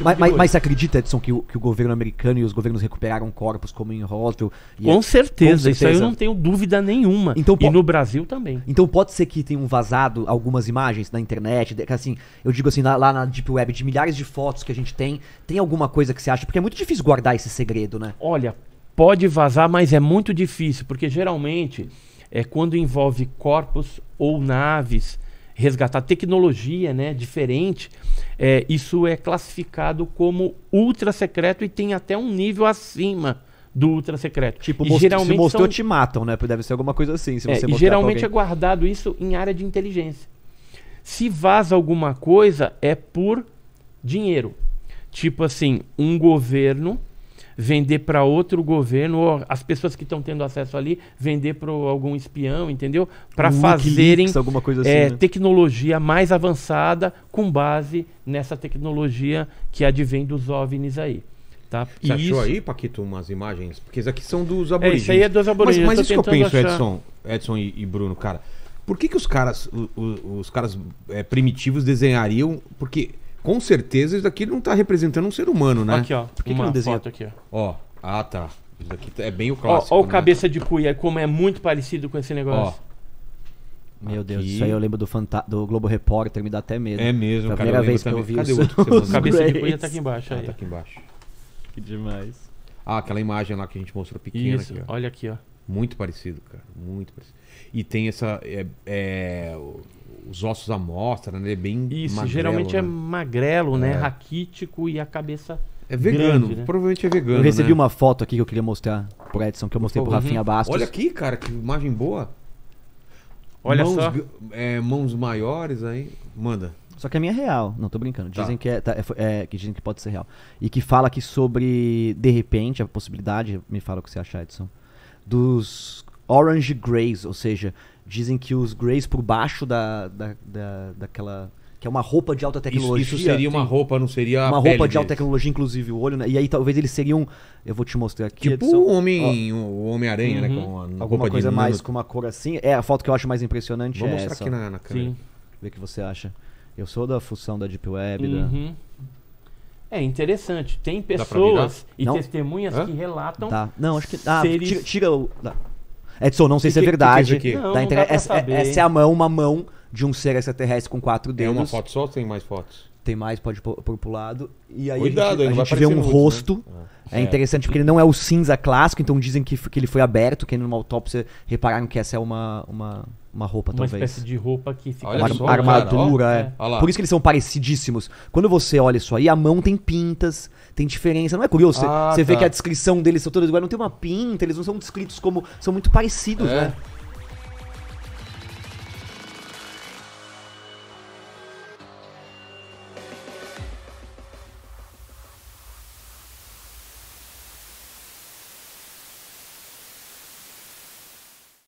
tipo mas, mas, mas, você acredita, Edson, que o, que o governo americano e os governos recuperaram corpos como em Roswell? Com, é, certeza, com certeza, isso aí eu não tenho dúvida nenhuma. Então, e no Brasil também. Então pode ser que tenham vazado algumas imagens na internet, assim, eu digo assim, lá, lá na Deep Web, de milhares de fotos que a gente tem, tem alguma coisa que você acha? Porque é muito difícil guardar esse segredo, né? Olha, pode vazar, mas é muito difícil, porque geralmente é quando envolve corpos ou naves resgatar tecnologia né, diferente, é, isso é classificado como ultra secreto e tem até um nível acima do ultra secreto. Tipo, most geralmente se mostrou, são... te matam, né? Deve ser alguma coisa assim. Se é, e geralmente é guardado isso em área de inteligência. Se vaza alguma coisa, é por dinheiro. Tipo assim, um governo vender para outro governo, ou as pessoas que estão tendo acesso ali, vender para algum espião, entendeu? Para um fazerem assim, é, né? tecnologia mais avançada com base nessa tecnologia que advém dos OVNIs aí. Tá? e isso... aí, Paquito, umas imagens? Porque isso aqui são dos aborígenes. É, isso aí é dos aborígenes. Mas, mas isso que eu penso, achar... Edson, Edson e, e Bruno, cara. Por que, que os caras, os, os caras é, primitivos desenhariam? Porque com certeza isso daqui não está representando um ser humano, né? Aqui, ó. Por que, uma que não desenha? aqui, ó. ó. Ah, tá. Isso daqui tá, é bem o clássico. Ó, ó o né? cabeça de cuia, é como é muito parecido com esse negócio. Ó. Meu Deus, Aqui. isso aí eu lembro do, Fanta do Globo Repórter, me dá até medo. É mesmo, Foi a primeira vez que também. eu vi Cadê isso. Outro Cabeça de cuia tá aqui embaixo. Ah, tá aqui embaixo. Que demais. Ah, aquela imagem lá que a gente mostrou pequena. Isso, aqui, olha aqui, ó. Muito parecido, cara. Muito parecido. E tem essa. É, é, os ossos à mostra, né? É bem Isso, magrelo, geralmente é né? é magrelo, né? É. Raquítico e a cabeça. É vegano, grande, né? provavelmente é vegano. Eu recebi né? uma foto aqui que eu queria mostrar pro Edson, que eu mostrei pro uhum. Rafinha Bastos. Olha aqui, cara, que imagem boa. Olha mãos, só. É, mãos maiores aí. Manda. Só que a é minha é real. Não, tô brincando. Tá. Dizem tá. que, é, tá, é, é, que dizem que pode ser real. E que fala aqui sobre, de repente, a possibilidade, me fala o que você acha, Edson, dos Orange Grays ou seja, Dizem que os Greys por baixo da, da, da, daquela. Que é uma roupa de alta tecnologia. Isso, isso seria uma roupa, não seria. Uma roupa de deles. alta tecnologia, inclusive, o olho, né? E aí talvez eles seriam. Eu vou te mostrar aqui. Tipo o Homem-Aranha, oh. Né? Homem uhum. né? Com uma Alguma coisa mais com uma cor assim. É, a foto que eu acho mais impressionante. Vou é mostrar essa. aqui na, na câmera. Sim. Ver o que você acha. Eu sou da função da Deep Web. Uhum. Da... É interessante. Tem pessoas e não? testemunhas Hã? que relatam. Tá. Não, acho que. Ah, seres... tira, tira o. Edson, é não sei se é verdade. Que, que, que, internet, essa, essa, é a mão, uma mão de um ser extraterrestre com quatro dedos. É uma foto só ou tem mais fotos? Tem mais, pode pôr, pôr pro lado. E aí Cuidado, a gente, a gente vê um muito, né? rosto. Né? É, é interessante porque ele não é o cinza clássico, então dizem que, que ele foi aberto, que numa autópsia repararam que essa é uma, uma uma roupa, uma talvez. Uma espécie de roupa que fica... Olha só, armadura, cara, é. Por isso que eles são parecidíssimos. Quando você olha isso aí, a mão tem pintas, tem diferença. Não é curioso? Ah, você tá. vê que a descrição deles são todas iguais. Não tem uma pinta, eles não são descritos como... São muito parecidos, é. né?